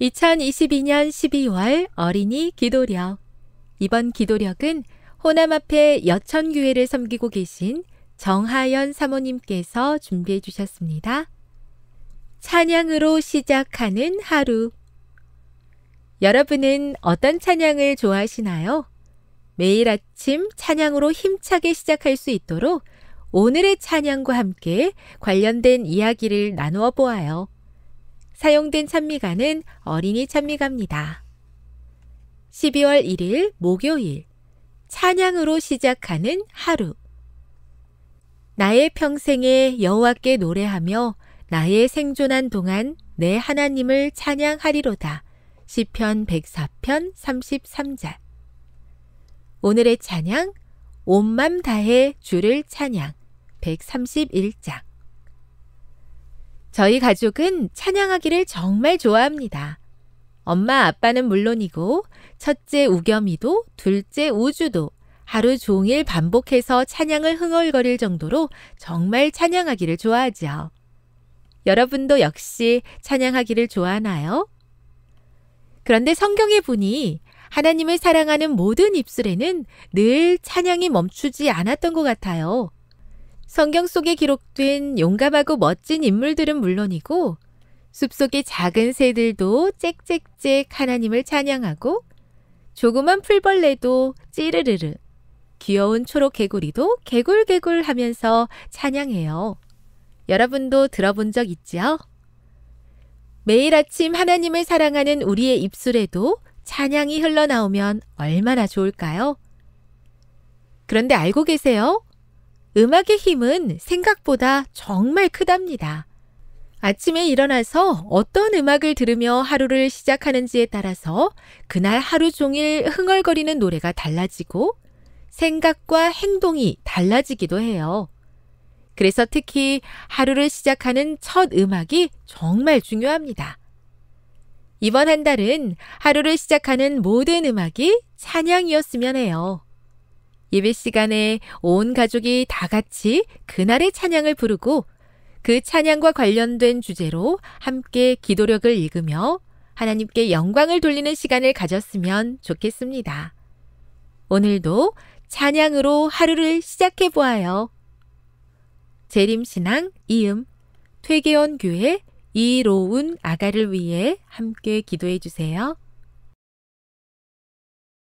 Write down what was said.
2022년 12월 어린이 기도력. 이번 기도력은 호남 앞에 여천교회를 섬기고 계신 정하연 사모님께서 준비해 주셨습니다. 찬양으로 시작하는 하루. 여러분은 어떤 찬양을 좋아하시나요? 매일 아침 찬양으로 힘차게 시작할 수 있도록 오늘의 찬양과 함께 관련된 이야기를 나누어 보아요. 사용된 찬미가는 어린이 찬미가입니다. 12월 1일 목요일 찬양으로 시작하는 하루 나의 평생에 여호와께 노래하며 나의 생존한 동안 내 하나님을 찬양하리로다. 시편 104편 33절 오늘의 찬양 온맘 다해 주를 찬양 131장 저희 가족은 찬양하기를 정말 좋아합니다. 엄마, 아빠는 물론이고, 첫째 우겸이도, 둘째 우주도 하루 종일 반복해서 찬양을 흥얼거릴 정도로 정말 찬양하기를 좋아하죠 여러분도 역시 찬양하기를 좋아하나요? 그런데 성경에 보니 하나님을 사랑하는 모든 입술에는 늘 찬양이 멈추지 않았던 것 같아요. 성경 속에 기록된 용감하고 멋진 인물들은 물론이고 숲속의 작은 새들도 짹짹짹 하나님을 찬양하고 조그만 풀벌레도 찌르르르 귀여운 초록 개구리도 개굴개굴 하면서 찬양해요. 여러분도 들어본 적있죠 매일 아침 하나님을 사랑하는 우리의 입술에도 찬양이 흘러나오면 얼마나 좋을까요? 그런데 알고 계세요? 음악의 힘은 생각보다 정말 크답니다. 아침에 일어나서 어떤 음악을 들으며 하루를 시작하는지에 따라서 그날 하루 종일 흥얼거리는 노래가 달라지고 생각과 행동이 달라지기도 해요. 그래서 특히 하루를 시작하는 첫 음악이 정말 중요합니다. 이번 한 달은 하루를 시작하는 모든 음악이 찬양이었으면 해요. 예배 시간에 온 가족이 다 같이 그날의 찬양을 부르고 그 찬양과 관련된 주제로 함께 기도력을 읽으며 하나님께 영광을 돌리는 시간을 가졌으면 좋겠습니다. 오늘도 찬양으로 하루를 시작해 보아요. 재림신앙 이음 퇴계원 교회 이로운 아가를 위해 함께 기도해 주세요.